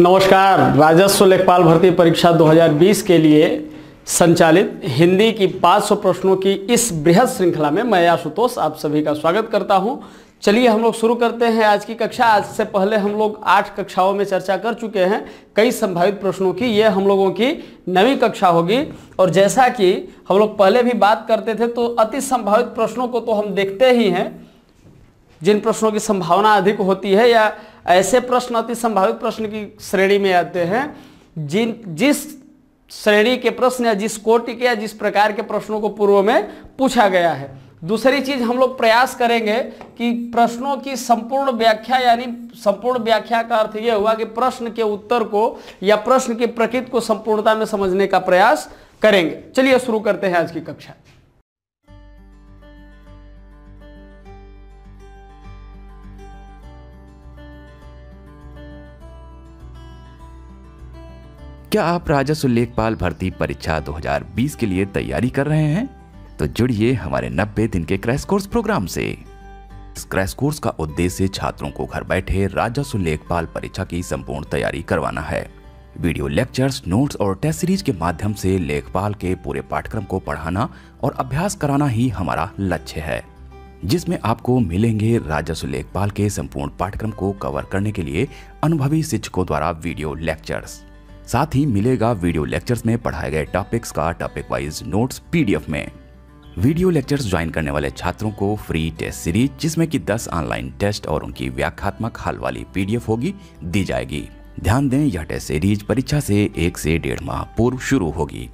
नमस्कार राजस्व लेखपाल भर्ती परीक्षा 2020 के लिए संचालित हिंदी की 500 प्रश्नों की इस बृहद श्रृंखला में मैं आशुतोष आप सभी का स्वागत करता हूं चलिए हम लोग शुरू करते हैं आज की कक्षा आज से पहले हम लोग आठ कक्षाओं में चर्चा कर चुके हैं कई संभावित प्रश्नों की ये हम लोगों की नवी कक्षा होगी और जैसा कि हम लोग पहले भी बात करते थे तो अति संभावित प्रश्नों को तो हम देखते ही हैं जिन प्रश्नों की संभावना अधिक होती है या ऐसे प्रश्न अति संभावित प्रश्न की श्रेणी में आते हैं जिन जिस श्रेणी के प्रश्न या जिस कोटि के या जिस प्रकार के प्रश्नों को पूर्व में पूछा गया है दूसरी चीज हम लोग प्रयास करेंगे कि प्रश्नों की संपूर्ण व्याख्या यानी संपूर्ण व्याख्या का अर्थ यह हुआ कि प्रश्न के उत्तर को या प्रश्न की प्रकृति को संपूर्णता में समझने का प्रयास करेंगे चलिए शुरू करते हैं आज की कक्षा क्या आप राजस्व लेखपाल भर्ती परीक्षा 2020 के लिए तैयारी कर रहे हैं तो जुड़िए हमारे 90 दिन के क्रैश कोर्स प्रोग्राम से इस क्रैश कोर्स का उद्देश्य छात्रों को घर बैठे राजस्व लेखपाल परीक्षा की संपूर्ण तैयारी करवाना है वीडियो लेक्चर्स नोट्स और टेस्ट सीरीज के माध्यम से लेखपाल के पूरे पाठ्यक्रम को पढ़ाना और अभ्यास कराना ही हमारा लक्ष्य है जिसमें आपको मिलेंगे राजस्व लेखपाल के संपूर्ण पाठ्यक्रम को कवर करने के लिए अनुभवी शिक्षकों द्वारा वीडियो लेक्चर्स साथ ही मिलेगा वीडियो लेक्चर्स में पढ़ाए गए टॉपिक्स का टॉपिक वाइज नोट्स पीडीएफ में वीडियो लेक्चर्स ज्वाइन करने वाले छात्रों को फ्री टेस्ट सीरीज जिसमें कि 10 ऑनलाइन टेस्ट और उनकी व्याख्यात्मक हल वाली पीडीएफ होगी दी जाएगी ध्यान दें यह टेस्ट सीरीज परीक्षा से एक से डेढ़ माह पूर्व शुरू होगी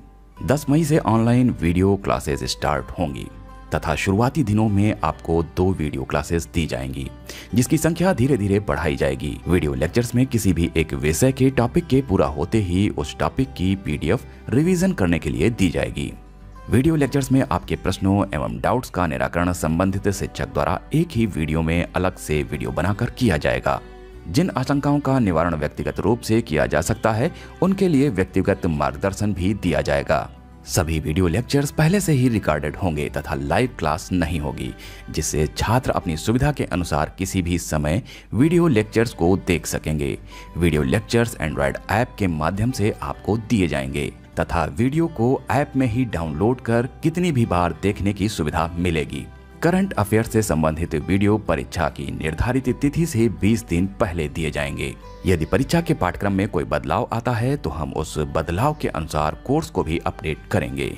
दस मई से ऑनलाइन वीडियो क्लासेज स्टार्ट होंगी तथा शुरुआती दिनों में आपको दो वीडियो क्लासेस दी जाएंगी जिसकी संख्या धीरे धीरे बढ़ाई जाएगी वीडियो लेक्चर्स में किसी भी एक विषय के टॉपिक के पूरा होते ही उस टॉपिक की पीडीएफ रिवीजन करने के लिए दी जाएगी वीडियो लेक्चर्स में आपके प्रश्नों एवं डाउट्स का निराकरण संबंधित शिक्षक द्वारा एक ही वीडियो में अलग से वीडियो बनाकर किया जाएगा जिन आशंकाओं का निवारण व्यक्तिगत रूप से किया जा सकता है उनके लिए व्यक्तिगत मार्गदर्शन भी दिया जाएगा सभी वीडियो लेक्चर्स पहले से ही रिकॉर्डेड होंगे तथा लाइव क्लास नहीं होगी जिससे छात्र अपनी सुविधा के अनुसार किसी भी समय वीडियो लेक्चर्स को देख सकेंगे वीडियो लेक्चर्स एंड्रॉयड ऐप के माध्यम से आपको दिए जाएंगे तथा वीडियो को ऐप में ही डाउनलोड कर कितनी भी बार देखने की सुविधा मिलेगी करंट अफेयर से संबंधित वीडियो परीक्षा की निर्धारित तिथि से 20 दिन पहले दिए जाएंगे यदि परीक्षा के पाठ्यक्रम में कोई बदलाव आता है तो हम उस बदलाव के अनुसार कोर्स को भी अपडेट करेंगे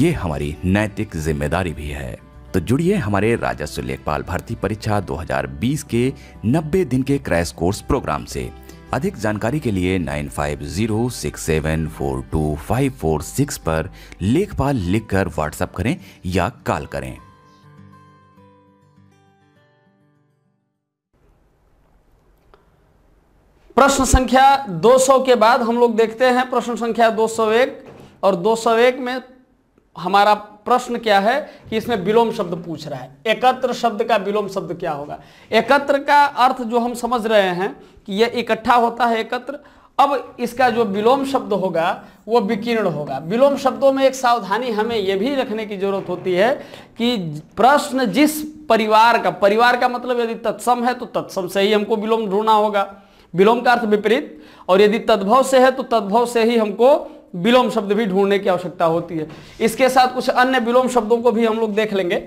ये हमारी नैतिक जिम्मेदारी भी है तो जुड़िए हमारे राजस्व लेखपाल भर्ती परीक्षा 2020 के 90 दिन के क्रैश कोर्स प्रोग्राम से अधिक जानकारी के लिए 9506742546 पर लेखपाल लिखकर व्हाट्सएप करें या कॉल करें प्रश्न संख्या 200 के बाद हम लोग देखते हैं प्रश्न संख्या 201 और 201 में हमारा प्रश्न क्या है कि इसमें विलोम शब्द पूछ रहा है एकत्र शब्द का विलोम शब्द क्या होगा एकत्र का अर्थ जो हम समझ रहे हैं कि यह इकट्ठा होता है एकत्र अब इसका जो विलोम शब्द होगा वो विकीर्ण होगा विलोम शब्दों में एक सावधानी हमें यह भी रखने की जरूरत होती है कि प्रश्न जिस परिवार का परिवार का मतलब यदि तत्सम है तो तत्सम से ही हमको विलोम ढूंढना होगा विलोम का अर्थ विपरीत और यदि तद्भव से है तो तद्भव से ही हमको विलोम शब्द भी ढूंढने की आवश्यकता होती है इसके साथ कुछ अन्य विलोम शब्दों को भी हम लोग देख लेंगे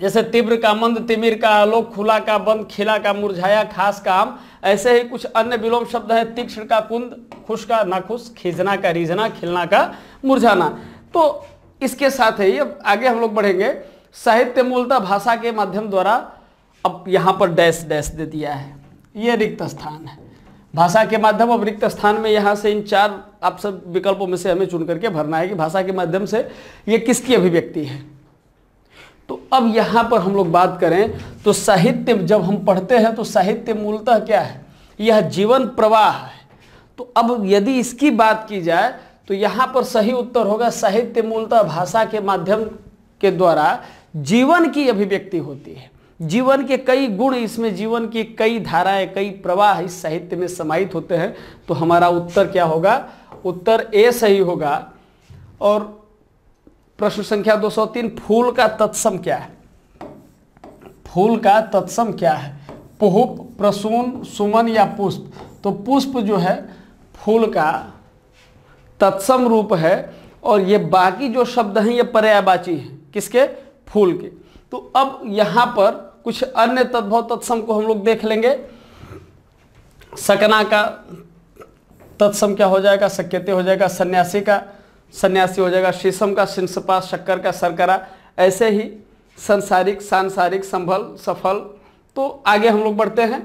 जैसे तीव्र का मंद तिमिर का आलोक खुला का बंद खिला का मुरझाया खास का आम ऐसे ही कुछ अन्य विलोम शब्द है तीक्ष्ण का कुंद खुश का नाखुश खींचना का रीझना खिलना का मुरझाना तो इसके साथ ही अब आगे हम लोग बढ़ेंगे साहित्य मूलतः भाषा के माध्यम द्वारा अब यहाँ पर डैश डैश दे दिया है ये रिक्त स्थान है भाषा के माध्यम और रिक्त स्थान में यहाँ से इन चार आप सब विकल्पों में से हमें चुन करके भरना है कि भाषा के माध्यम से ये किसकी अभिव्यक्ति है तो अब यहाँ पर हम लोग बात करें तो साहित्य जब हम पढ़ते हैं तो साहित्य मूलतः क्या है यह जीवन प्रवाह है तो अब यदि इसकी बात की जाए तो यहाँ पर सही उत्तर होगा साहित्य मूलतः भाषा के माध्यम के द्वारा जीवन की अभिव्यक्ति होती है जीवन के कई गुण इसमें जीवन की कई धाराएं कई प्रवाह इस साहित्य में समाहित होते हैं तो हमारा उत्तर क्या होगा उत्तर ए सही होगा और प्रश्न संख्या 203 फूल का तत्सम क्या है फूल का तत्सम क्या है पुहुप प्रसून सुमन या पुष्प तो पुष्प जो है फूल का तत्सम रूप है और ये बाकी जो शब्द हैं ये पर्यायवाची है किसके फूल के तो अब यहाँ पर कुछ अन्य तद्भव तत्सम को हम लोग देख लेंगे सकना का तत्सम क्या हो जाएगा सक्यते हो जाएगा सन्यासी का सन्यासी हो जाएगा शीशम का शिंसपा शक्कर का सरकरा ऐसे ही संसारिक सांसारिक संभल सफल तो आगे हम लोग बढ़ते हैं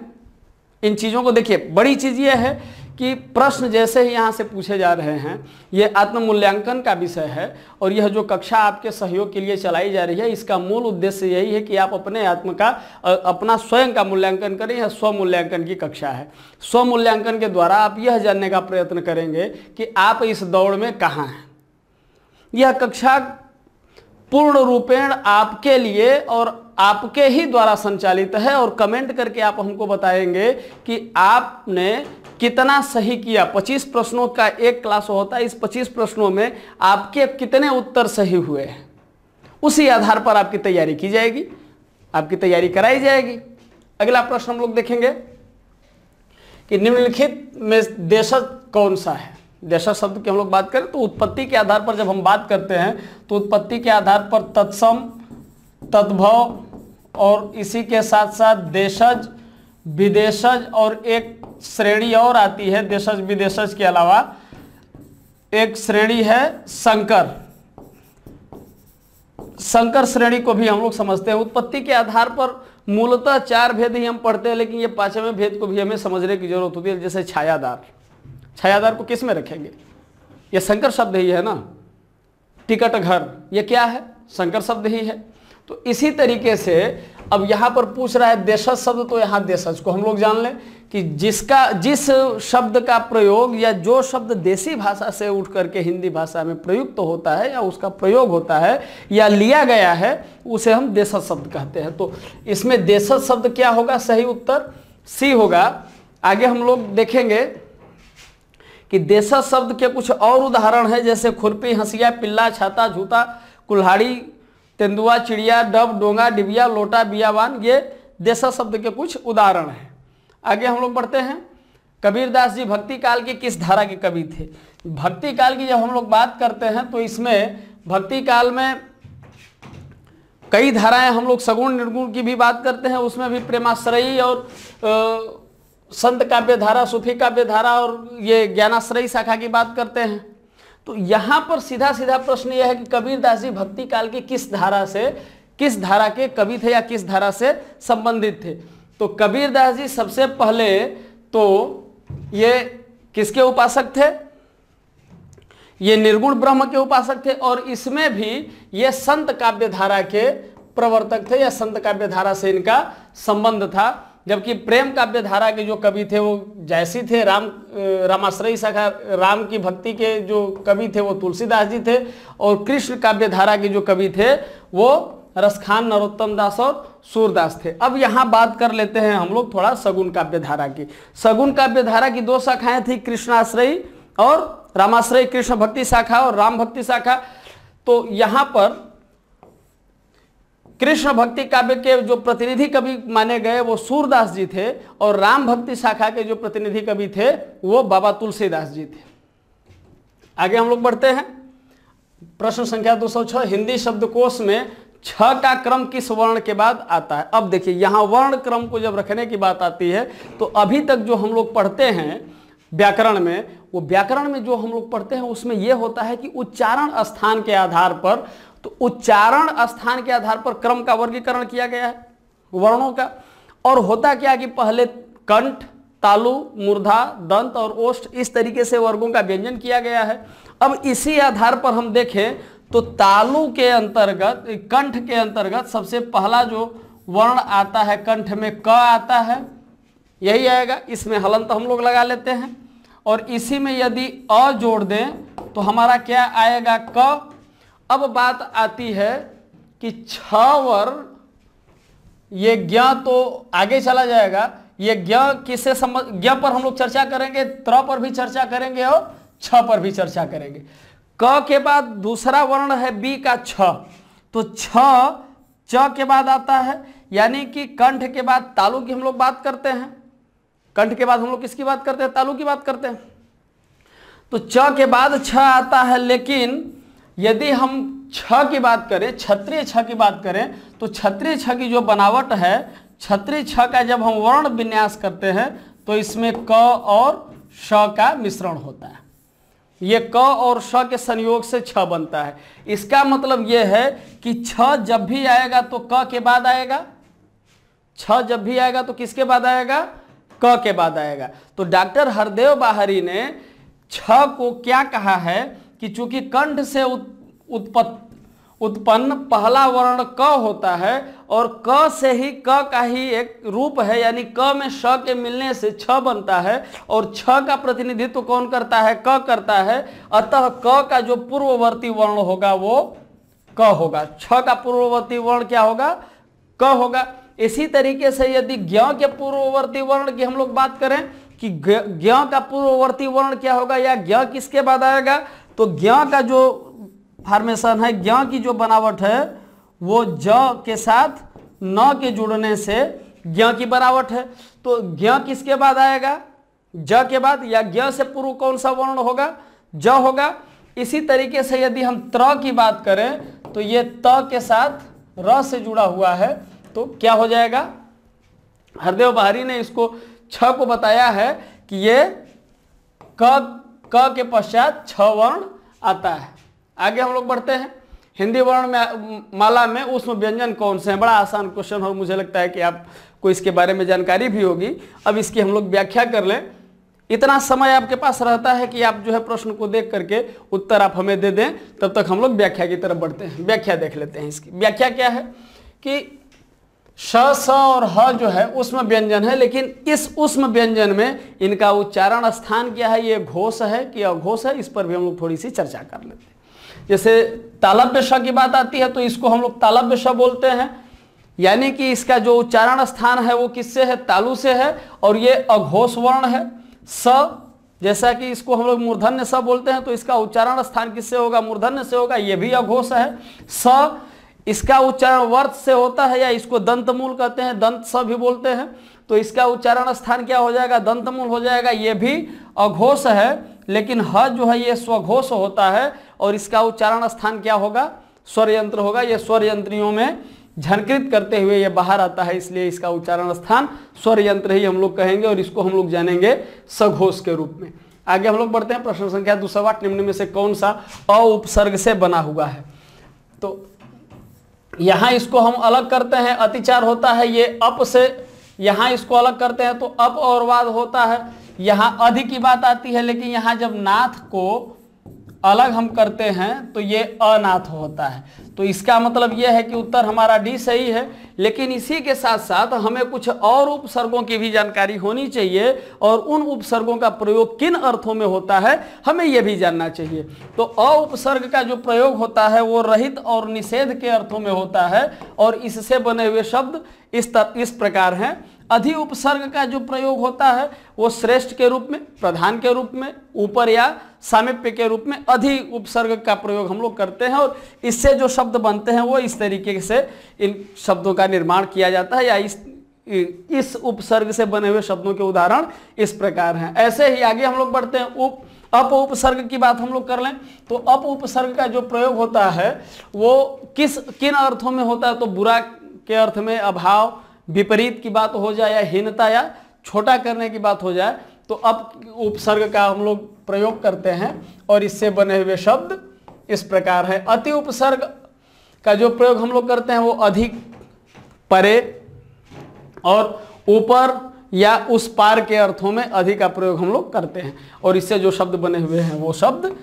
इन चीज़ों को देखिए बड़ी चीज़ ये है कि प्रश्न जैसे ही यहाँ से पूछे जा रहे हैं ये आत्म मूल्यांकन का विषय है और यह जो कक्षा आपके सहयोग के लिए चलाई जा रही है इसका मूल उद्देश्य यही है कि आप अपने आत्म का अपना स्वयं का मूल्यांकन करें यह स्वमूल्यांकन की कक्षा है स्वमूल्यांकन के द्वारा आप यह जानने का प्रयत्न करेंगे कि आप इस दौड़ में कहाँ हैं यह कक्षा पूर्ण रूपेण आपके लिए और आपके ही द्वारा संचालित है और कमेंट करके आप हमको बताएंगे कि आपने कितना सही किया 25 प्रश्नों का एक क्लास होता है इस 25 प्रश्नों में आपके कितने उत्तर सही हुए हैं उसी आधार पर आपकी तैयारी की जाएगी आपकी तैयारी कराई जाएगी अगला प्रश्न हम लोग देखेंगे कि निम्नलिखित में देशज कौन सा है देश शब्द की हम लोग बात करें तो उत्पत्ति के आधार पर जब हम बात करते हैं तो उत्पत्ति के आधार पर तत्सम तद्भव और इसी के साथ साथ देशज विदेशज और एक श्रेणी और आती है देशज विदेशज के अलावा एक श्रेणी है संकर संकर श्रेणी को भी हम लोग समझते हैं उत्पत्ति के आधार पर मूलतः चार भेद ही हम पढ़ते हैं लेकिन ये पांचवें भेद को भी हमें समझने की जरूरत होती है जैसे छायादार छायादार को किस में रखेंगे ये शंकर शब्द ही है ना टिकट घर ये क्या है शंकर शब्द ही है तो इसी तरीके से अब यहाँ पर पूछ रहा है देशज शब्द तो यहाँ देशज को हम लोग जान लें कि जिसका जिस शब्द का प्रयोग या जो शब्द देसी भाषा से उठ करके हिंदी भाषा में प्रयुक्त तो होता है या उसका प्रयोग होता है या लिया गया है उसे हम देशज शब्द कहते हैं तो इसमें देशज शब्द क्या होगा सही उत्तर सी होगा आगे हम लोग देखेंगे कि देशज शब्द के कुछ और उदाहरण है जैसे खुरपी हंसिया पिल्ला छाता जूता कुल्हाड़ी तेंदुआ चिड़िया डब डोंगा डिबिया लोटा बियावान ये देशा शब्द के कुछ उदाहरण हैं आगे हम लोग बढ़ते हैं कबीरदास जी भक्ति काल के किस धारा के कवि थे भक्ति काल की जब हम लोग बात करते हैं तो इसमें भक्ति काल में कई धाराएं हम लोग सगुण निर्गुण की भी बात करते हैं उसमें भी प्रेमाश्रयी और आ, संत काव्य धारा सूफी काव्य धारा और ये ज्ञानाश्रयी शाखा की बात करते हैं तो यहां पर सीधा सीधा प्रश्न यह है कि कबीरदास जी भक्ति काल की किस धारा से किस धारा के कवि थे या किस धारा से संबंधित थे तो कबीरदास जी सबसे पहले तो ये किसके उपासक थे ये निर्गुण ब्रह्म के उपासक थे और इसमें भी ये संत काव्य धारा के प्रवर्तक थे या संत काव्य धारा से इनका संबंध था जबकि प्रेम काव्य धारा के जो कवि थे वो जैसी थे राम रामाश्रय शाखा राम की भक्ति के जो कवि थे वो तुलसीदास जी थे और कृष्ण काव्य धारा के जो कवि थे वो रसखान नरोत्तम दास और सूरदास थे अब यहाँ बात कर लेते हैं हम लोग थोड़ा सगुन काव्य धारा की सगुन काव्य धारा की दो शाखाएं थी कृष्णाश्रय और रामाश्रय कृष्ण भक्ति शाखा और राम भक्ति शाखा तो यहाँ पर कृष्ण भक्ति काव्य के जो प्रतिनिधि कवि माने गए वो सूरदास जी थे और राम भक्ति शाखा के जो प्रतिनिधि कवि थे वो बाबा तुलसीदास जी थे आगे हम लोग बढ़ते हैं प्रश्न संख्या 206 हिंदी शब्दकोश में छ का क्रम किस वर्ण के बाद आता है अब देखिए यहाँ वर्ण क्रम को जब रखने की बात आती है तो अभी तक जो हम लोग पढ़ते हैं व्याकरण में वो व्याकरण में जो हम लोग पढ़ते हैं उसमें यह होता है कि उच्चारण स्थान के आधार पर तो उच्चारण स्थान के आधार पर क्रम का वर्गीकरण किया गया है वर्णों का और होता क्या कि पहले कंठ तालु मूर्धा दंत और ओष्ठ इस तरीके से वर्गों का व्यंजन किया गया है अब इसी आधार पर हम देखें तो तालु के अंतर्गत कंठ के अंतर्गत सबसे पहला जो वर्ण आता है कंठ में क आता है यही आएगा इसमें हलंत हम लोग लगा लेते हैं और इसी में यदि अ जोड़ दें तो हमारा क्या आएगा क अब बात आती है कि छावर ये ज्ञा तो आगे चला जाएगा ये ज्ञा किसे समझ ज्ञा पर हम लोग चर्चा करेंगे त्र पर भी चर्चा करेंगे और छ पर भी चर्चा करेंगे क के बाद दूसरा वर्ण है बी का छ तो छ च के बाद आता है यानी कि कंठ के बाद तालु की हम लोग बात करते हैं कंठ के बाद हम लोग किसकी बात करते हैं तालु की बात करते हैं तो च के बाद छ आता है लेकिन यदि हम छ की बात करें छत्रीय छ की बात करें तो छत्रीय छ की जो बनावट है छत्रीय छ का जब हम वर्ण विन्यास करते हैं तो इसमें क और श का मिश्रण होता है ये क और श के संयोग से छ बनता है इसका मतलब ये है कि छ जब भी आएगा तो क के बाद आएगा छ जब भी आएगा तो किसके बाद आएगा क के बाद आएगा तो डॉक्टर हरदेव बाहरी ने छ को क्या कहा है कि चूंकि कंठ से उत्पत्त उत्पन्न पहला वर्ण क होता है और क से ही क का ही एक रूप है यानी क में श के मिलने से छ बनता है और छ का प्रतिनिधित्व कौन करता है क करता है अतः क का जो पूर्ववर्ती वर्ण होगा वो क होगा छ का पूर्ववर्ती वर्ण क्या होगा क होगा इसी तरीके से यदि ज्ञ के पूर्ववर्ती वर्ण की हम लोग बात करें कि ज्ञ का पूर्ववर्ती वर्ण क्या होगा या ज्ञ किसके बाद आएगा तो ज्ञा का जो फार्मेशन है ज्ञा की जो बनावट है वो ज के साथ न के जुड़ने से ज्ञा की बनावट है तो ज्ञा किसके बाद आएगा ज के बाद या ज्ञ से पूर्व कौन सा वर्ण होगा ज होगा इसी तरीके से यदि हम त्र की बात करें तो ये त के साथ र से जुड़ा हुआ है तो क्या हो जाएगा हरदेव बहारी ने इसको छ को बताया है कि ये क क के पश्चात छ वर्ण आता है आगे हम लोग बढ़ते हैं हिंदी वर्ण में माला में उष्म व्यंजन कौन से हैं बड़ा आसान क्वेश्चन हो मुझे लगता है कि आपको इसके बारे में जानकारी भी होगी अब इसकी हम लोग व्याख्या कर लें इतना समय आपके पास रहता है कि आप जो है प्रश्न को देख करके उत्तर आप हमें दे दें तब तक हम लोग व्याख्या की तरफ बढ़ते हैं व्याख्या देख लेते हैं इसकी व्याख्या क्या है कि श स और ह जो है उष्म व्यंजन है लेकिन इस उष्म व्यंजन में इनका उच्चारण स्थान क्या है ये घोष है कि अघोष है इस पर भी हम लोग थोड़ी सी चर्चा कर लेते हैं जैसे तालब्य श की बात आती है तो इसको हम लोग तालब्य श बोलते हैं यानी कि इसका जो उच्चारण स्थान है वो किससे है तालु से है और ये अघोष वर्ण है स जैसा कि इसको हम लोग मूर्धन्य स बोलते हैं तो इसका उच्चारण स्थान किससे होगा मूर्धन्य से होगा ये भी अघोष है स इसका उच्चारण वर्त से होता है या इसको दंत मूल कहते हैं दंत सब भी बोलते हैं तो इसका उच्चारण स्थान क्या हो जाएगा दंत मूल हो जाएगा ये भी अघोष है लेकिन ह जो है ये स्वघोष होता है और इसका उच्चारण स्थान क्या होगा स्वर यंत्र होगा ये स्वर यंत्रियों में झनकृत करते हुए ये बाहर आता है इसलिए इसका उच्चारण स्थान स्वर यंत्र ही हम लोग कहेंगे और इसको हम लोग जानेंगे सघोष के रूप में आगे हम लोग बढ़ते हैं प्रश्न संख्या दो निम्न में से कौन सा अउपसर्ग से बना हुआ है तो यहाँ इसको हम अलग करते हैं अतिचार होता है ये अप से यहाँ इसको अलग करते हैं तो अप और वाद होता है यहां अधि की बात आती है लेकिन यहां जब नाथ को अलग हम करते हैं तो ये अनाथ होता है तो इसका मतलब यह है कि उत्तर हमारा डी सही है लेकिन इसी के साथ साथ हमें कुछ और उपसर्गों की भी जानकारी होनी चाहिए और उन उपसर्गों का प्रयोग किन अर्थों में होता है हमें यह भी जानना चाहिए तो अ उपसर्ग का जो प्रयोग होता है वो रहित और निषेध के अर्थों में होता है और इससे बने हुए शब्द इस तर, इस प्रकार हैं अधि उपसर्ग का जो प्रयोग होता है वो श्रेष्ठ के रूप में प्रधान के रूप में ऊपर या सामिप्य के रूप में अधि उपसर्ग का प्रयोग हम लोग करते हैं और इससे जो शब्द बनते हैं वो इस तरीके से इन शब्दों का निर्माण किया जाता है या इस इस उपसर्ग से बने हुए शब्दों के उदाहरण इस प्रकार हैं ऐसे ही आगे हम लोग बढ़ते हैं उप अप उपसर्ग की बात हम लोग कर लें तो अप उपसर्ग का जो प्रयोग होता है वो किस किन अर्थों में होता है तो बुरा के अर्थ में अभाव विपरीत की बात हो जाए या हीनता या छोटा करने की बात हो जाए तो अप उपसर्ग का हम लोग प्रयोग करते हैं और इससे बने हुए शब्द इस प्रकार है अति उपसर्ग का जो प्रयोग हम लोग करते हैं वो अधिक परे और ऊपर या उस पार के अर्थों में अधिक का प्रयोग हम लोग करते हैं और इससे जो शब्द बने हुए हैं वो शब्द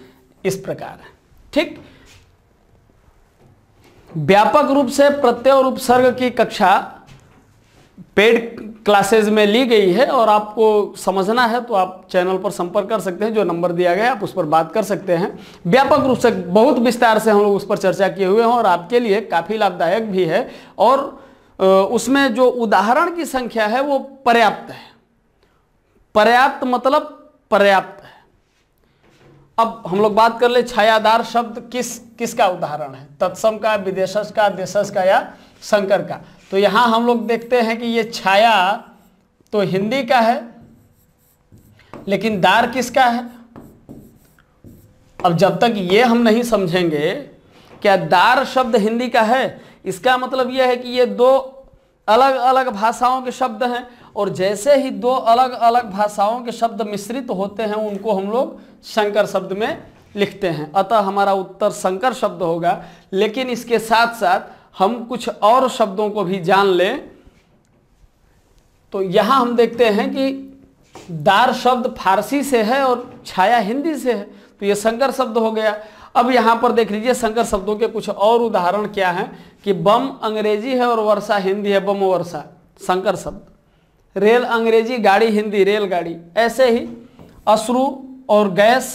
इस प्रकार है ठीक व्यापक रूप से प्रत्यय और उपसर्ग की कक्षा पेड क्लासेज में ली गई है और आपको समझना है तो आप चैनल पर संपर्क कर सकते हैं जो नंबर दिया गया आप उस पर बात कर सकते हैं व्यापक रूप से बहुत विस्तार से हम लोग उस पर चर्चा किए हुए हैं और आपके लिए काफ़ी लाभदायक भी है और उसमें जो उदाहरण की संख्या है वो पर्याप्त है पर्याप्त मतलब पर्याप्त है अब हम लोग बात कर ले छायादार शब्द किस किसका उदाहरण है तत्सम का विदेशस का देशस का या शंकर का तो यहाँ हम लोग देखते हैं कि ये छाया तो हिंदी का है लेकिन दार किसका है अब जब तक ये हम नहीं समझेंगे क्या दार शब्द हिंदी का है इसका मतलब यह है कि ये दो अलग अलग भाषाओं के शब्द हैं और जैसे ही दो अलग अलग भाषाओं के शब्द मिश्रित होते हैं उनको हम लोग शंकर शब्द में लिखते हैं अतः हमारा उत्तर शंकर शब्द होगा लेकिन इसके साथ साथ हम कुछ और शब्दों को भी जान लें तो यहाँ हम देखते हैं कि दार शब्द फारसी से है और छाया हिंदी से है तो ये संकर शब्द हो गया अब यहाँ पर देख लीजिए संकर शब्दों के कुछ और उदाहरण क्या हैं कि बम अंग्रेजी है और वर्षा हिंदी है बम वर्षा संकर शब्द रेल अंग्रेजी गाड़ी हिंदी रेलगाड़ी ऐसे ही अश्रु और गैस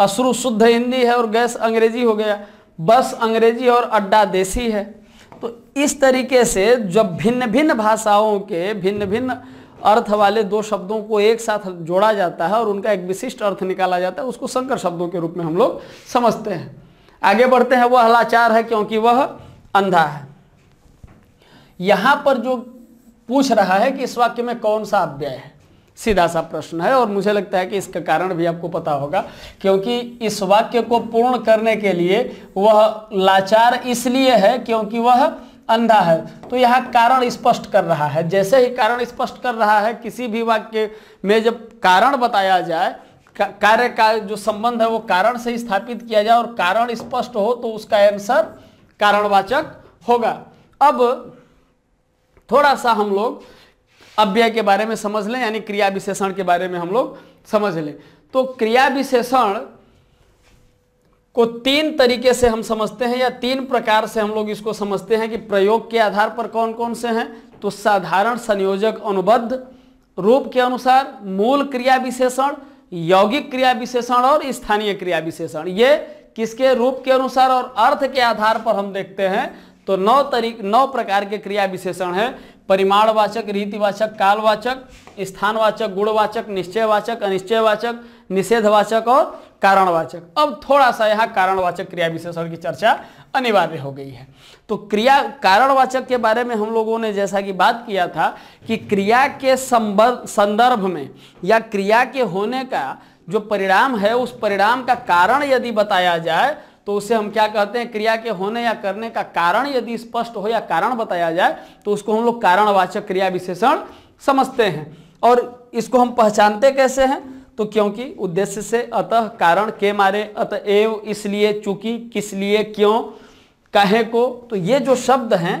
अश्रु शुद्ध हिंदी है और गैस अंग्रेजी हो गया बस अंग्रेजी और अड्डा देसी है तो इस तरीके से जब भिन्न भिन्न भाषाओं के भिन्न भिन्न अर्थ वाले दो शब्दों को एक साथ जोड़ा जाता है और उनका एक विशिष्ट अर्थ निकाला जाता है उसको संकर शब्दों के रूप में हम लोग समझते हैं आगे बढ़ते हैं वह हलाचार है क्योंकि वह अंधा है यहां पर जो पूछ रहा है कि इस वाक्य में कौन सा अव्यय है सीधा सा प्रश्न है और मुझे लगता है कि इसका कारण भी आपको पता होगा क्योंकि इस वाक्य को पूर्ण करने के लिए वह लाचार इसलिए है क्योंकि वह अंधा है तो यहाँ कारण स्पष्ट कर रहा है जैसे ही कारण स्पष्ट कर रहा है किसी भी वाक्य में जब कारण बताया जाए कार्य का जो संबंध है वो कारण से स्थापित किया जाए और कारण स्पष्ट हो तो उसका आंसर कारणवाचक होगा अब थोड़ा सा हम लोग अव्यय के बारे में समझ लें यानी क्रिया विशेषण के बारे में हम लोग समझ लें तो क्रिया विशेषण को तीन तरीके से हम समझते हैं या तीन प्रकार से हम लोग इसको समझते हैं कि प्रयोग के आधार पर कौन कौन से हैं तो साधारण संयोजक अनुबद्ध रूप के अनुसार मूल क्रिया विशेषण यौगिक क्रिया विशेषण और स्थानीय क्रिया विशेषण ये किसके रूप के अनुसार और अर्थ के आधार पर हम देखते हैं तो नौ तरीक नौ प्रकार के क्रिया विशेषण है परिमाणवाचक रीतिवाचक कालवाचक स्थानवाचक गुणवाचक निश्चयवाचक अनिश्चयवाचक निषेधवाचक और कारणवाचक अब थोड़ा सा यहाँ कारणवाचक क्रिया विशेषण की चर्चा अनिवार्य हो गई है तो क्रिया कारणवाचक के बारे में हम लोगों ने जैसा कि बात किया था कि क्रिया के संदर्भ में या क्रिया के होने का जो परिणाम है उस परिणाम का कारण यदि बताया जाए तो उसे हम क्या कहते हैं क्रिया के होने या करने का कारण यदि स्पष्ट हो या कारण बताया जाए तो उसको हम लोग कारणवाचक क्रिया विशेषण समझते हैं और इसको हम पहचानते कैसे हैं तो क्योंकि उद्देश्य से अतः कारण के मारे अतएव इसलिए चूंकि किस लिए क्यों कहे को तो ये जो शब्द हैं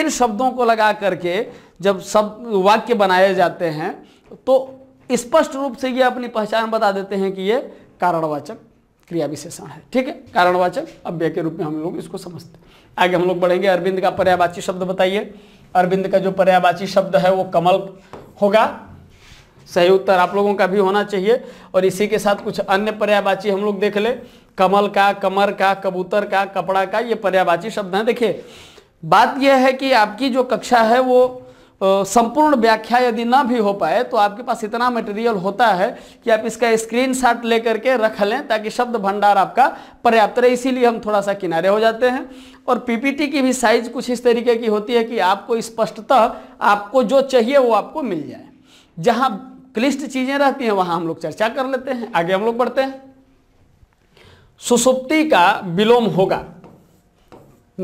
इन शब्दों को लगा करके जब सब वाक्य बनाए जाते हैं तो स्पष्ट रूप से ये अपनी पहचान बता देते हैं कि ये कारणवाचक क्रिया विशेषण है ठीक है कारणवाचक अव्यय के रूप में हम लोग इसको समझते हैं आगे हम लोग बढ़ेंगे अरविंद का पर्यावाची शब्द बताइए अरविंद का जो पर्यावाची शब्द है वो कमल होगा सही उत्तर आप लोगों का भी होना चाहिए और इसी के साथ कुछ अन्य पर्यावाची हम लोग देख ले कमल का कमर का कबूतर का कपड़ा का ये पर्यावाची शब्द हैं देखिए बात यह है कि आपकी जो कक्षा है वो संपूर्ण व्याख्या यदि ना भी हो पाए तो आपके पास इतना मटेरियल होता है कि आप इसका स्क्रीनशॉट लेकर के रख लें ताकि शब्द भंडार आपका पर्याप्त रहे इसीलिए हम थोड़ा सा किनारे हो जाते हैं और पीपीटी की भी साइज कुछ इस तरीके की होती है कि आपको स्पष्टतः आपको जो चाहिए वो आपको मिल जाए जहाँ क्लिष्ट चीज़ें रहती हैं वहाँ हम लोग चर्चा कर लेते हैं आगे हम लोग बढ़ते हैं सुसुप्ति का विलोम होगा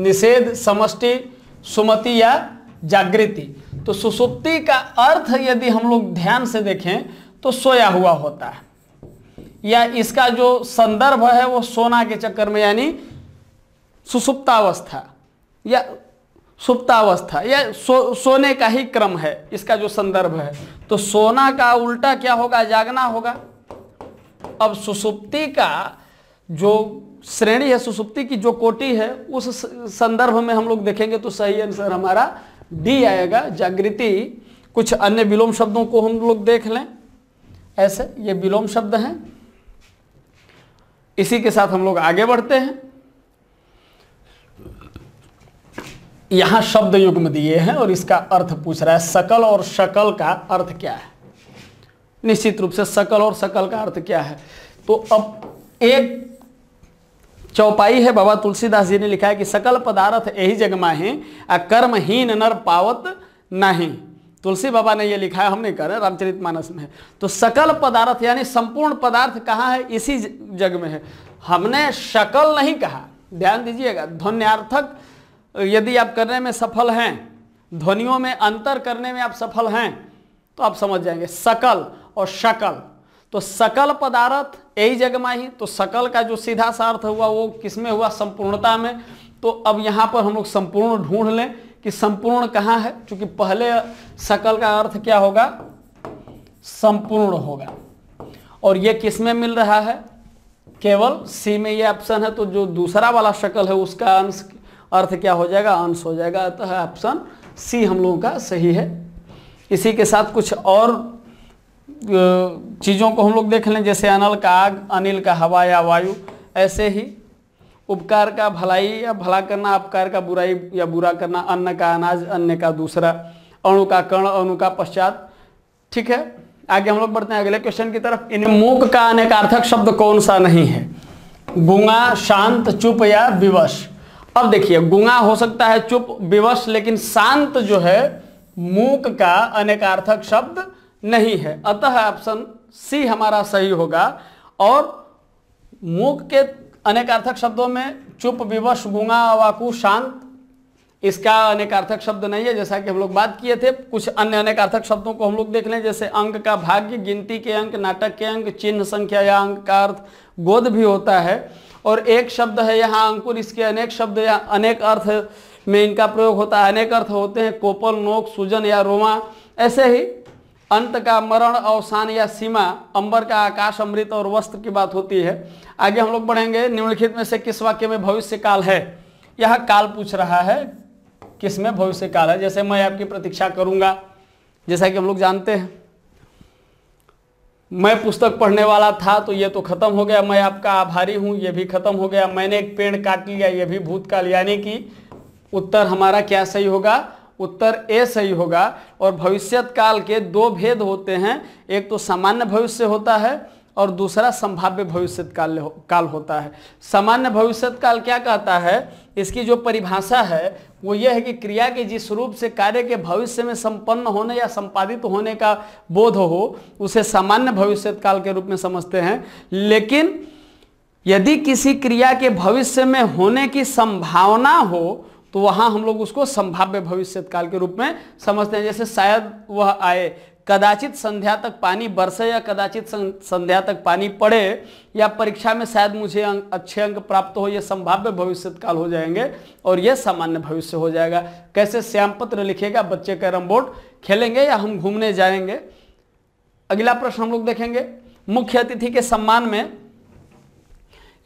निषेध समष्टि सुमति या जागृति तो सुसुप्ति का अर्थ यदि हम लोग ध्यान से देखें तो सोया हुआ होता है या इसका जो संदर्भ है वो सोना के चक्कर में यानी सुसुप्तावस्था या सुप्तावस्था या सो, सोने का ही क्रम है इसका जो संदर्भ है तो सोना का उल्टा क्या होगा जागना होगा अब सुसुप्ति का जो श्रेणी है सुसुप्ति की जो कोटि है उस संदर्भ में हम लोग देखेंगे तो सही आंसर हमारा डी आएगा जागृति कुछ अन्य विलोम शब्दों को हम लोग देख लें ऐसे ये विलोम शब्द हैं इसी के साथ हम लोग आगे बढ़ते हैं यहां शब्द युग्म दिए हैं और इसका अर्थ पूछ रहा है सकल और शकल का अर्थ क्या है निश्चित रूप से सकल और सकल का अर्थ क्या है तो अब एक चौपाई है बाबा तुलसीदास जी ने लिखा है कि सकल पदार्थ यही जग आ कर्महीन नर पावत नहीं तुलसी बाबा ने ये लिखा है हम नहीं कर रहे रामचरित मानस में तो सकल पदार्थ यानी संपूर्ण पदार्थ कहाँ है इसी जग में है हमने शकल नहीं कहा ध्यान दीजिएगा ध्वन्यार्थक यदि आप करने में सफल हैं ध्वनियों में अंतर करने में आप सफल हैं तो आप समझ जाएंगे सकल और शकल तो सकल पदार्थ यही जग ही तो सकल का जो सीधा सा अर्थ हुआ वो किसमें हुआ संपूर्णता में तो अब यहाँ पर हम लोग संपूर्ण ढूंढ लें कि संपूर्ण कहाँ है क्योंकि पहले सकल का अर्थ क्या होगा संपूर्ण होगा और ये किसमें मिल रहा है केवल सी में ये ऑप्शन है तो जो दूसरा वाला शकल है उसका अंश अर्थ क्या हो जाएगा अंश हो जाएगा अतः ऑप्शन सी हम लोगों का सही है इसी के साथ कुछ और चीज़ों को हम लोग देख लें जैसे अनल का आग अनिल का हवा या वायु ऐसे ही उपकार का भलाई या भला करना अपकार का बुराई या बुरा करना अन्न का अनाज अन्न का दूसरा अणु का कर्ण अणु का पश्चात ठीक है आगे हम लोग बढ़ते हैं अगले क्वेश्चन की तरफ इन मूक का अनेकार्थक शब्द कौन सा नहीं है गुंगा शांत चुप या विवश अब देखिए गुंगा हो सकता है चुप विवश लेकिन शांत जो है मूक का अनेकार्थक शब्द नहीं है अतः ऑप्शन सी हमारा सही होगा और मूक के अनेकार्थक शब्दों में चुप विवश गुंगा अवाकु शांत इसका अनेकार्थक शब्द नहीं है जैसा कि हम लोग बात किए थे कुछ अन्य अनेकार्थक शब्दों को हम लोग देख लें जैसे अंक का भाग्य गिनती के अंक नाटक के अंक चिन्ह संख्या या अंक का अर्थ गोद भी होता है और एक शब्द है यहाँ अंकुर इसके अनेक शब्द या अनेक अर्थ में इनका प्रयोग होता है अनेक अर्थ होते हैं कोपल नोक सूजन या रोमा ऐसे ही अंत का मरण अवसान या सीमा अंबर का आकाश अमृत और वस्त्र की बात होती है आगे हम लोग बढ़ेंगे निम्नलिखित में से किस वाक्य में भविष्य काल है यह काल पूछ रहा है किस में भविष्य काल है जैसे मैं आपकी प्रतीक्षा करूंगा जैसा कि हम लोग जानते हैं मैं पुस्तक पढ़ने वाला था तो ये तो खत्म हो गया मैं आपका आभारी हूँ ये भी खत्म हो गया मैंने एक पेड़ काट लिया ये भी भूतकाल यानी कि उत्तर हमारा क्या सही होगा उत्तर ए सही होगा और भविष्यत काल के दो भेद होते हैं एक तो सामान्य भविष्य होता है और दूसरा संभाव्य भविष्यत काल काल होता है सामान्य भविष्यत काल क्या कहता है इसकी जो परिभाषा है वो यह है कि क्रिया के जिस रूप से कार्य के भविष्य में संपन्न होने या संपादित होने का बोध हो उसे सामान्य भविष्यत काल के रूप में समझते हैं लेकिन यदि किसी क्रिया के भविष्य में होने की संभावना हो तो वहां हम लोग उसको संभाव्य भविष्यकाल के रूप में समझते हैं जैसे शायद वह आए कदाचित संध्या तक पानी बरसे या कदाचित संध्या तक पानी पड़े या परीक्षा में शायद मुझे अंक, अच्छे अंक प्राप्त हो ये संभाव्य भविष्यकाल हो जाएंगे और ये सामान्य भविष्य हो जाएगा कैसे श्याम पत्र लिखेगा बच्चे कैरम बोर्ड खेलेंगे या हम घूमने जाएंगे अगला प्रश्न हम लोग देखेंगे मुख्य अतिथि के सम्मान में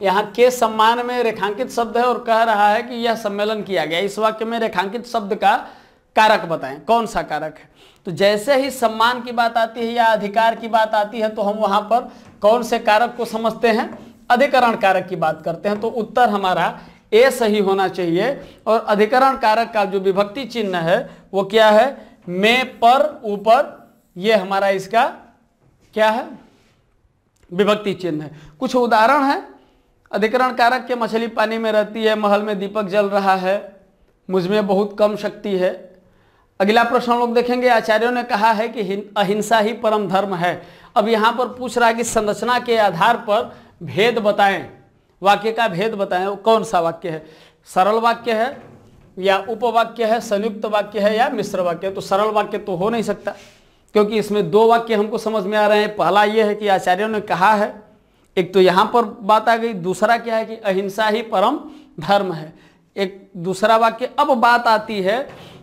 यहाँ के सम्मान में रेखांकित शब्द है और कह रहा है कि यह सम्मेलन किया गया इस वाक्य में रेखांकित शब्द का कारक बताएं कौन सा कारक है तो जैसे ही सम्मान की बात आती है या अधिकार की बात आती है तो हम वहां पर कौन से कारक को समझते हैं अधिकरण कारक की बात करते हैं तो उत्तर हमारा ए सही होना चाहिए और अधिकरण कारक का जो विभक्ति चिन्ह है वो क्या है में पर ऊपर ये हमारा इसका क्या है विभक्ति चिन्ह है कुछ उदाहरण है अधिकरण कारक के मछली पानी में रहती है महल में दीपक जल रहा है मुझमें बहुत कम शक्ति है अगला प्रश्न लोग देखेंगे आचार्यों ने कहा है कि अहिंसा ही परम धर्म है अब यहाँ पर पूछ रहा है कि संरचना के आधार पर भेद बताएं वाक्य का भेद बताएं कौन सा वाक्य है सरल वाक्य है या उपवाक्य है संयुक्त वाक्य है या मिश्र वाक्य है तो सरल वाक्य तो हो नहीं सकता क्योंकि इसमें दो वाक्य हमको समझ में आ रहे हैं पहला ये है कि आचार्यों ने कहा है एक तो यहाँ पर बात आ गई दूसरा क्या है कि अहिंसा ही परम धर्म है एक दूसरा वाक्य अब बात आती है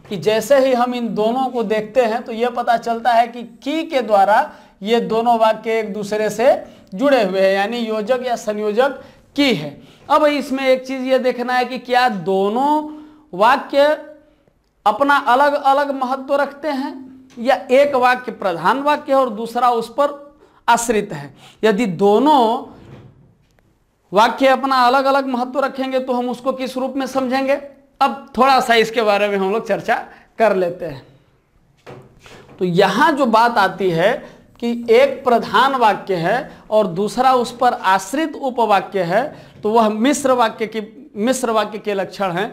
कि जैसे ही हम इन दोनों को देखते हैं तो ये पता चलता है कि की के द्वारा ये दोनों वाक्य एक दूसरे से जुड़े हुए हैं यानी योजक या संयोजक की है अब इसमें एक चीज ये देखना है कि क्या दोनों वाक्य अपना अलग अलग महत्व रखते हैं या एक वाक्य प्रधान वाक्य और दूसरा उस पर आश्रित है यदि दोनों वाक्य अपना अलग अलग महत्व रखेंगे तो हम उसको किस रूप में समझेंगे अब थोड़ा सा इसके बारे में हम लोग चर्चा कर लेते हैं तो यहां जो बात आती है कि एक प्रधान वाक्य है और दूसरा उस पर आश्रित उपवाक्य है तो वह मिश्र वाक्य की मिश्र वाक्य के लक्षण हैं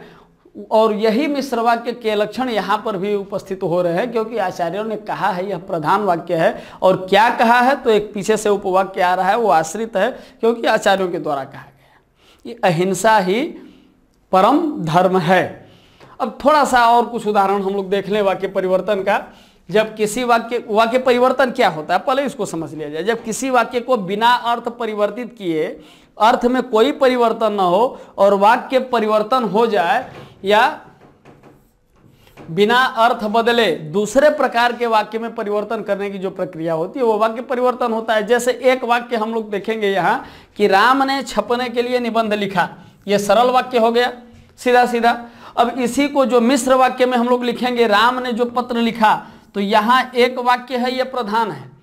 और यही मिश्र वाक्य के लक्षण यहाँ पर भी उपस्थित हो रहे हैं क्योंकि आचार्यों ने कहा है यह प्रधान वाक्य है और क्या कहा है तो एक पीछे से उपवाक्य आ रहा है वो आश्रित है क्योंकि आचार्यों के द्वारा कहा गया ये अहिंसा ही परम धर्म है अब थोड़ा सा और कुछ उदाहरण हम लोग देख लें वाक्य परिवर्तन का जब किसी वाक्य वाक्य परिवर्तन क्या होता है पहले इसको समझ लिया जाए जब किसी वाक्य को बिना अर्थ परिवर्तित किए अर्थ में कोई परिवर्तन ना हो और वाक्य परिवर्तन हो जाए या बिना अर्थ बदले दूसरे प्रकार के वाक्य में परिवर्तन करने की जो प्रक्रिया होती है वो वाक्य परिवर्तन होता है जैसे एक वाक्य हम लोग देखेंगे यहाँ कि राम ने छपने के लिए निबंध लिखा ये सरल वाक्य हो गया सीधा सीधा अब इसी को जो मिश्र वाक्य में हम लोग लिखेंगे राम ने जो पत्र लिखा तो यहाँ एक वाक्य है यह प्रधान है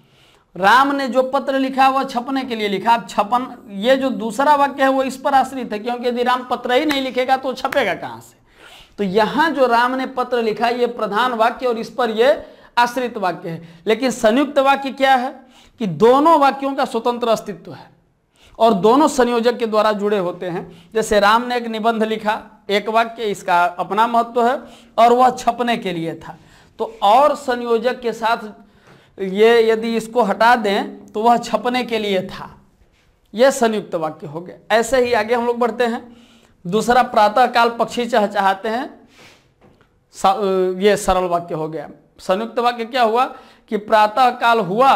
राम ने जो पत्र लिखा वह छपने के लिए लिखा अब छपन ये जो दूसरा वाक्य है वो इस पर आश्रित है क्योंकि यदि राम पत्र ही नहीं लिखेगा तो छपेगा कहाँ से तो यहां जो राम ने पत्र लिखा ये प्रधान वाक्य और इस पर यह आश्रित वाक्य है लेकिन संयुक्त वाक्य क्या है कि दोनों वाक्यों का स्वतंत्र अस्तित्व है और दोनों संयोजक के द्वारा जुड़े होते हैं जैसे राम ने एक निबंध लिखा एक वाक्य इसका अपना महत्व है और वह छपने के लिए था तो और संयोजक के साथ ये यदि इसको हटा दें तो वह छपने के लिए था यह संयुक्त वाक्य हो गया ऐसे ही आगे हम लोग बढ़ते हैं दूसरा प्रातःकाल पक्षी चहचहाते हैं ये सरल वाक्य हो गया संयुक्त वाक्य क्या हुआ कि प्रातःकाल हुआ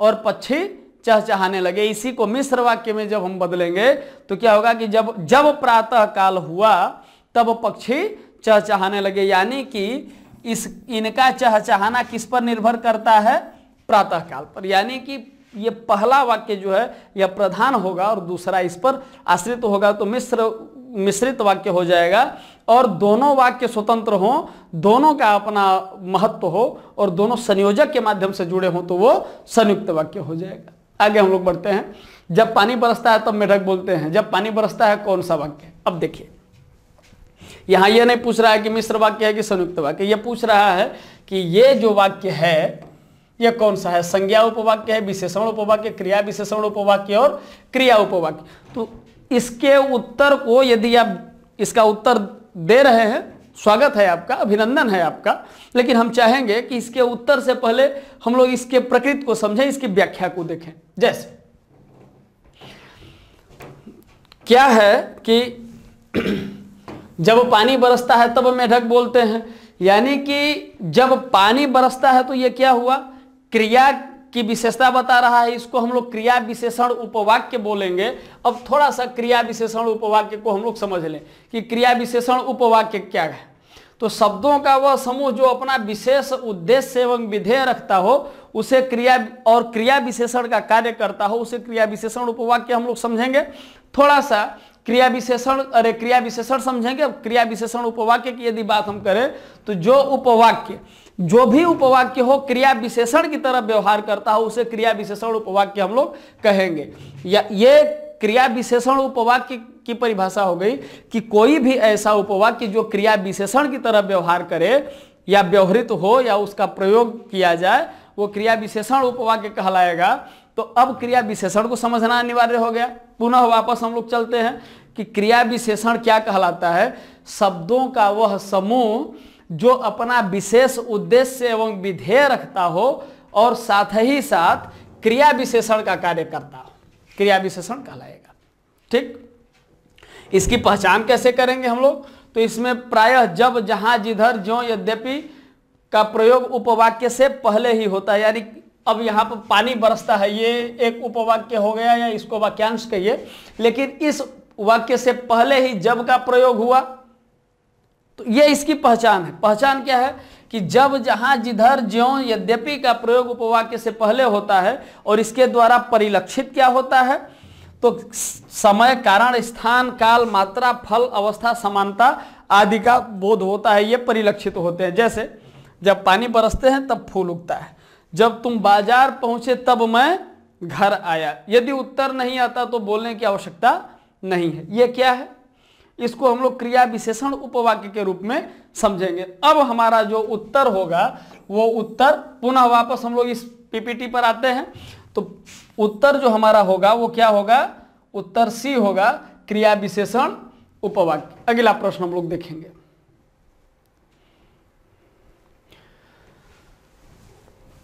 और पक्षी चहचहाने लगे इसी को मिश्र वाक्य में जब हम बदलेंगे तो क्या होगा कि जब जब प्रातःकाल हुआ तब पक्षी चहचहाने लगे यानी कि इस इनका चहचहाना किस पर निर्भर करता है प्रातः काल पर यानी कि ये पहला वाक्य जो है यह प्रधान होगा और दूसरा इस पर आश्रित होगा तो मिश्र मिश्रित वाक्य हो जाएगा और दोनों वाक्य स्वतंत्र हों दोनों का अपना महत्व हो और दोनों संयोजक के माध्यम से जुड़े हों तो वो संयुक्त वाक्य हो जाएगा आगे हम लोग बढ़ते हैं जब पानी बरसता है तब मेढक बोलते हैं जब पानी बरसता है कौन सा वाक्य अब देखिए यहां यह नहीं पूछ रहा है कि मिश्र वाक्य है कि संयुक्त वाक्य यह पूछ रहा है कि ये जो वाक्य है ये कौन सा है संज्ञा उपवाक्य है विशेषण उपवाक्य क्रिया विशेषण उपवाक्य और क्रिया उपवाक्य तो इसके उत्तर को यदि आप इसका उत्तर दे रहे हैं स्वागत है आपका अभिनंदन है आपका लेकिन हम चाहेंगे कि इसके उत्तर से पहले हम लोग इसके प्रकृति को समझें इसकी व्याख्या को देखें जैसे क्या है कि जब पानी बरसता है तब मेढक बोलते हैं यानी कि जब पानी बरसता है तो यह क्या हुआ क्रिया की विशेषता बता रहा है इसको हम लोग क्रिया विशेषण उपवाक्य बोलेंगे अब थोड़ा सा क्रिया विशेषण उपवाक्य को हम लोग समझ लें कि क्रिया विशेषण उपवाक्य क्या है तो शब्दों का वह समूह जो अपना विशेष उद्देश्य एवं विधेय रखता हो उसे क्रिया और क्रिया विशेषण का कार्य करता हो उसे क्रिया विशेषण उपवाक्य हम लोग समझेंगे थोड़ा सा क्रिया विशेषण अरे क्रिया विशेषण समझेंगे क्रिया विशेषण उपवाक्य की यदि बात हम करें तो जो उपवाक्य जो भी उपवाक्य हो क्रिया विशेषण की तरह व्यवहार करता हो उसे क्रिया विशेषण उपवाक्य हम लोग कहेंगे या ये क्रिया विशेषण उपवाक्य की परिभाषा हो गई कि कोई भी ऐसा उपवाक्य जो क्रिया विशेषण की तरह व्यवहार करे या व्यवहारित हो या उसका प्रयोग किया जाए वो क्रिया विशेषण उपवाक्य कहलाएगा तो अब क्रिया विशेषण को समझना अनिवार्य हो गया पुनः वापस हम लोग चलते हैं कि क्रिया विशेषण क्या कहलाता है शब्दों का वह समूह जो अपना विशेष उद्देश्य एवं विधेय रखता हो और साथ ही साथ क्रिया विशेषण का कार्य करता हो क्रिया विशेषण कहलाएगा ठीक इसकी पहचान कैसे करेंगे हम लोग तो इसमें प्रायः जब जहां जिधर जो यद्यपि का प्रयोग उपवाक्य से पहले ही होता है यानी अब यहाँ पर पानी बरसता है ये एक उपवाक्य हो गया या इसको वाक्यांश कहिए लेकिन इस वाक्य से पहले ही जब का प्रयोग हुआ तो ये इसकी पहचान है पहचान क्या है कि जब जहां जिधर ज्यो यद्यपि का प्रयोग उपवाक्य से पहले होता है और इसके द्वारा परिलक्षित क्या होता है तो समय कारण स्थान काल मात्रा फल अवस्था समानता आदि का बोध होता है ये परिलक्षित होते हैं जैसे जब पानी बरसते हैं तब फूल उगता है जब तुम बाजार पहुंचे तब मैं घर आया यदि उत्तर नहीं आता तो बोलने की आवश्यकता नहीं है यह क्या है इसको हम लोग क्रिया विशेषण उपवाक्य के रूप में समझेंगे अब हमारा जो उत्तर होगा वो उत्तर पुनः वापस हम लोग इस पीपीटी पर आते हैं तो उत्तर जो हमारा होगा वो क्या होगा उत्तर सी होगा क्रिया विशेषण उपवाक्य अगला प्रश्न हम लोग देखेंगे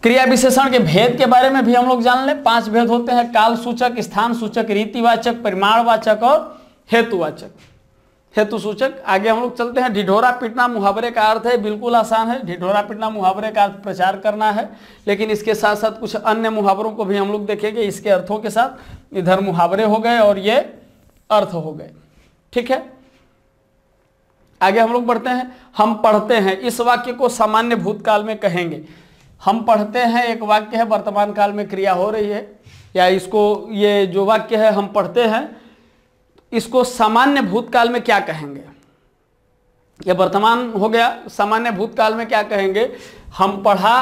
क्रिया विशेषण के भेद के बारे में भी हम लोग जान ले पांच भेद होते हैं काल सूचक स्थान सूचक रीतिवाचक परिमाणवाचक और हेतुवाचक हेतु सूचक आगे हम लोग चलते हैं ढिढोरा पिटना मुहावरे का अर्थ है बिल्कुल आसान है ढिढोरा पिटना मुहावरे का अर्थ प्रचार करना है लेकिन इसके साथ साथ कुछ अन्य मुहावरों को भी हम लोग देखेंगे इसके अर्थों के साथ इधर मुहावरे हो गए और ये अर्थ हो गए ठीक है आगे हम लोग बढ़ते हैं हम पढ़ते हैं इस वाक्य को सामान्य भूतकाल में कहेंगे हम पढ़ते हैं एक वाक्य है वर्तमान काल में क्रिया हो रही है या इसको ये जो वाक्य है हम पढ़ते हैं इसको सामान्य भूतकाल में क्या कहेंगे यह वर्तमान हो गया सामान्य भूतकाल में क्या कहेंगे हम पढ़ा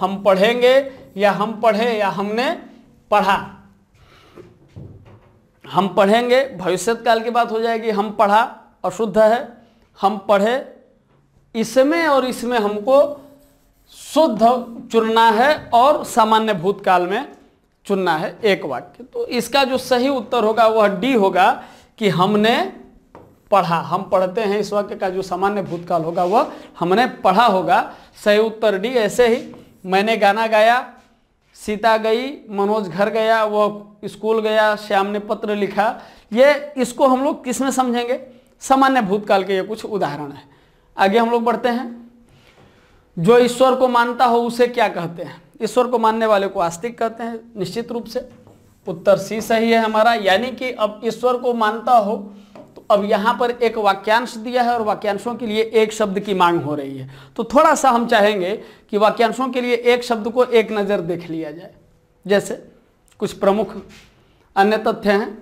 हम पढ़ेंगे या हम पढ़े या हमने पढ़ा हम पढ़ेंगे भविष्यत काल की बात हो जाएगी हम पढ़ा अशुद्ध है हम पढ़े इसमें और इसमें हमको शुद्ध चुनना है और सामान्य भूतकाल में चुनना है एक वाक्य तो इसका जो सही उत्तर होगा वह डी होगा कि हमने पढ़ा हम पढ़ते हैं इस वाक्य का जो सामान्य भूतकाल होगा वह हमने पढ़ा होगा सही उत्तर डी ऐसे ही मैंने गाना गाया सीता गई मनोज घर गया वह स्कूल गया श्याम ने पत्र लिखा ये इसको हम लोग किस में समझेंगे सामान्य भूतकाल के ये कुछ उदाहरण है आगे हम लोग बढ़ते हैं जो ईश्वर को मानता हो उसे क्या कहते हैं ईश्वर को मानने वाले को आस्तिक कहते हैं निश्चित रूप से उत्तर सी सही है हमारा यानी कि अब ईश्वर को मानता हो तो अब यहाँ पर एक वाक्यांश दिया है और वाक्यांशों के लिए एक शब्द की मांग हो रही है तो थोड़ा सा हम चाहेंगे कि वाक्यांशों के लिए एक शब्द को एक नज़र देख लिया जाए जैसे कुछ प्रमुख अन्य तथ्य हैं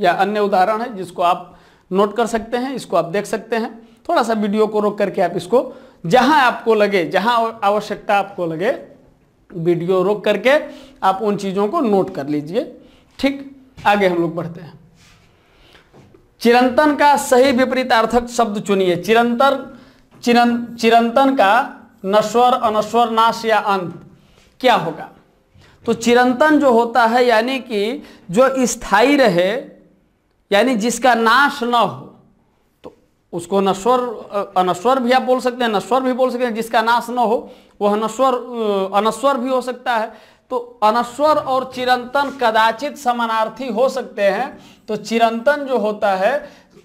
या अन्य उदाहरण है जिसको आप नोट कर सकते हैं इसको आप देख सकते हैं थोड़ा सा वीडियो को रोक करके आप इसको जहां आपको लगे जहां आवश्यकता आपको लगे वीडियो रोक करके आप उन चीज़ों को नोट कर लीजिए ठीक आगे हम लोग बढ़ते हैं चिरंतन का सही विपरीत अर्थक शब्द चुनिए चिरंतर चिरं चिरंतन का नश्वर अनश्वर नाश या अंत क्या होगा तो चिरंतन जो होता है यानी कि जो स्थायी रहे यानी जिसका नाश ना हो तो उसको नश्वर अनश्वर भी आप बोल सकते हैं नश्वर भी बोल सकते हैं जिसका नाश ना हो वह नश्वर अनश्वर भी हो सकता है तो अनस्वर और चिरंतन कदाचित समानार्थी हो सकते हैं तो चिरंतन जो होता है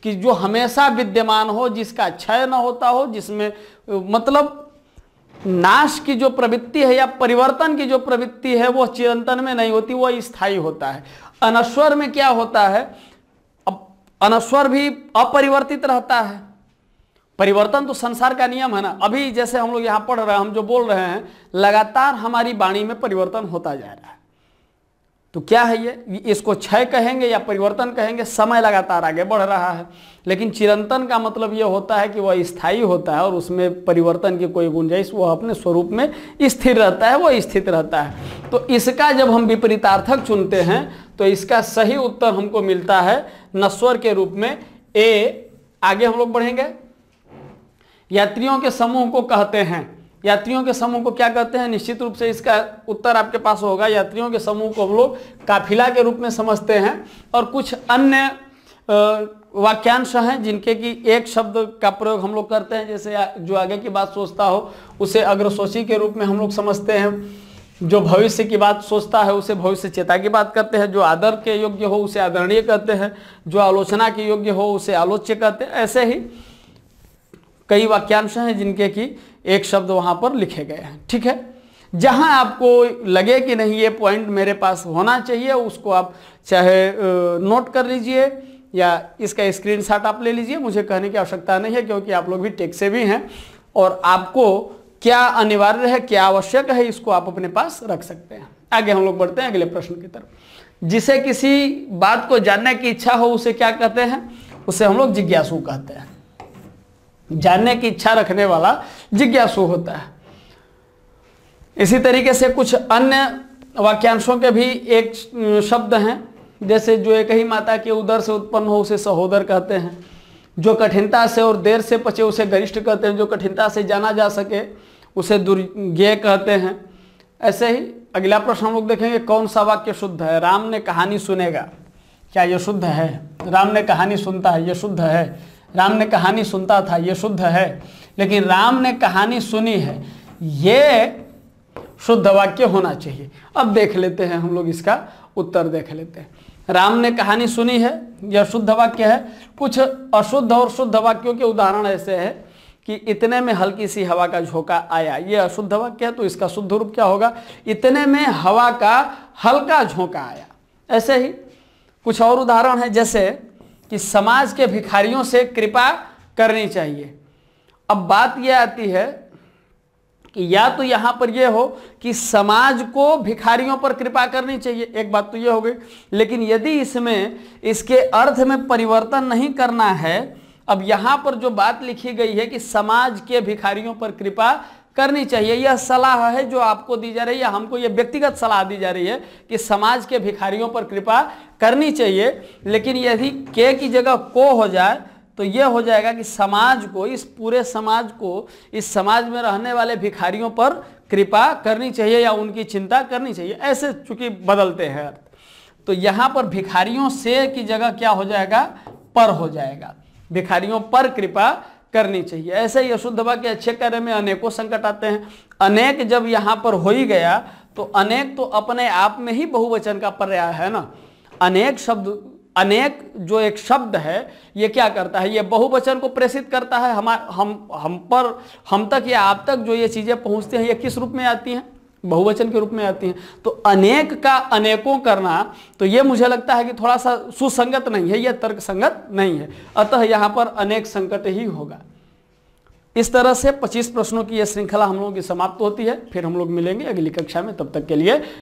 कि जो हमेशा विद्यमान हो जिसका क्षय न होता हो जिसमें मतलब नाश की जो प्रवृत्ति है या परिवर्तन की जो प्रवृत्ति है वह चिरंतन में नहीं होती वह स्थायी होता है अनश्वर में क्या होता है अनश्वर भी अपरिवर्तित रहता है परिवर्तन तो संसार का नियम है ना अभी जैसे हम लोग यहाँ पढ़ रहे हैं हम जो बोल रहे हैं लगातार हमारी वाणी में परिवर्तन होता जा रहा है तो क्या है ये इसको क्षय कहेंगे या परिवर्तन कहेंगे समय लगातार आगे बढ़ रहा है लेकिन चिरंतन का मतलब ये होता है कि वह स्थायी होता है और उसमें परिवर्तन की कोई गुंजाइश वह अपने स्वरूप में स्थिर रहता है वह स्थित रहता है तो इसका जब हम विपरीतार्थक चुनते हैं तो इसका सही उत्तर हमको मिलता है नश्वर के रूप में ए आगे हम लोग बढ़ेंगे यात्रियों के समूह को कहते हैं यात्रियों के समूह को क्या कहते हैं निश्चित रूप से इसका उत्तर आपके पास होगा यात्रियों के समूह को हम लोग काफिला के रूप में समझते हैं और कुछ अन्य वाक्यांश हैं जिनके कि एक शब्द का प्रयोग हम लोग करते हैं जैसे जो आगे की बात सोचता हो उसे अग्रसोची के रूप में हम लोग समझते हैं जो भविष्य की बात सोचता है उसे भविष्य चेता की बात करते हैं जो आदर के योग्य हो उसे आदरणीय कहते हैं जो आलोचना के योग्य हो उसे आलोच्य कहते हैं ऐसे ही कई वाक्यांश हैं जिनके कि एक शब्द वहाँ पर लिखे गए हैं ठीक है जहाँ आपको लगे कि नहीं ये पॉइंट मेरे पास होना चाहिए उसको आप चाहे नोट कर लीजिए या इसका स्क्रीनशॉट आप ले लीजिए मुझे कहने की आवश्यकता नहीं है क्योंकि आप लोग भी टेक से भी हैं और आपको क्या अनिवार्य है क्या आवश्यक है इसको आप अपने पास रख सकते हैं आगे हम लोग बढ़ते हैं अगले प्रश्न की तरफ जिसे किसी बात को जानने की इच्छा हो उसे क्या कहते हैं उसे हम लोग जिज्ञासु कहते हैं जानने की इच्छा रखने वाला जिज्ञासु होता है इसी तरीके से कुछ अन्य वाक्यांशों के भी एक शब्द हैं जैसे जो एक ही माता के उदर से उत्पन्न हो उसे सहोदर कहते हैं जो कठिनता से और देर से पचे उसे गरिष्ठ कहते हैं जो कठिनता से जाना जा सके उसे दुर्ज्ञ कहते हैं ऐसे ही अगला प्रश्न हम लोग देखेंगे कौन सा वाक्य शुद्ध है राम ने कहानी सुनेगा क्या यह शुद्ध है राम ने कहानी सुनता है यह शुद्ध है राम ने कहानी सुनता था ये शुद्ध है लेकिन राम ने कहानी सुनी है ये शुद्ध वाक्य होना चाहिए अब देख लेते हैं हम लोग इसका उत्तर देख लेते हैं राम ने कहानी सुनी है यह शुद्ध वाक्य है कुछ अशुद्ध और शुद्ध वाक्यों के उदाहरण ऐसे हैं कि इतने में हल्की सी हवा का झोंका आया ये अशुद्ध वाक्य है तो इसका शुद्ध रूप क्या होगा इतने में हवा का हल्का झोंका आया ऐसे ही कुछ और उदाहरण है जैसे कि समाज के भिखारियों से कृपा करनी चाहिए अब बात यह आती है कि या तो यहां पर यह हो कि समाज को भिखारियों पर कृपा करनी चाहिए एक बात तो यह हो गई लेकिन यदि इसमें इसके अर्थ में परिवर्तन नहीं करना है अब यहां पर जो बात लिखी गई है कि समाज के भिखारियों पर कृपा करनी चाहिए यह सलाह है जो आपको दी जा रही है हमको यह व्यक्तिगत सलाह दी जा रही है कि समाज के भिखारियों पर कृपा करनी चाहिए लेकिन यदि के की जगह को हो जाए तो यह हो जाएगा कि समाज को इस पूरे समाज को इस समाज में रहने वाले भिखारियों पर कृपा करनी चाहिए या उनकी चिंता करनी चाहिए ऐसे चूंकि बदलते हैं अर्थ तो यहाँ पर भिखारियों से की जगह क्या हो जाएगा पर हो जाएगा भिखारियों पर कृपा करनी चाहिए ऐसे ही अशुद्ध हवा के अच्छे कार्य में अनेकों संकट आते हैं अनेक जब यहाँ पर हो ही गया तो अनेक तो अपने आप में ही बहुवचन का पर्याय है ना अनेक शब्द अनेक जो एक शब्द है ये क्या करता है ये बहुवचन को प्रेषित करता है हम हम हम पर हम तक या आप तक जो ये चीज़ें पहुँचती हैं ये किस रूप में आती हैं बहुवचन के रूप में आती हैं तो अनेक का अनेकों करना तो ये मुझे लगता है कि थोड़ा सा सुसंगत नहीं है यह तर्क संगत नहीं है अतः यहाँ पर अनेक संकट ही होगा इस तरह से 25 प्रश्नों की यह श्रृंखला हम लोगों की समाप्त होती है फिर हम लोग मिलेंगे अगली कक्षा में तब तक के लिए